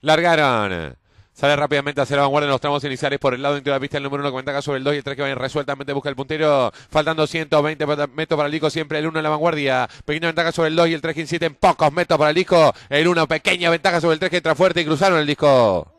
Largaron. Sale rápidamente hacia la vanguardia en los tramos iniciales por el lado interior de la pista el número 1 que ventaja sobre el 2 y el 3 que van resueltamente busca el puntero. Faltando 120 metros para el disco, siempre el 1 en la vanguardia. Pequeña ventaja sobre el 2 y el 3 que en pocos metros para el disco El 1, pequeña ventaja sobre el 3 que entra fuerte y cruzaron el disco.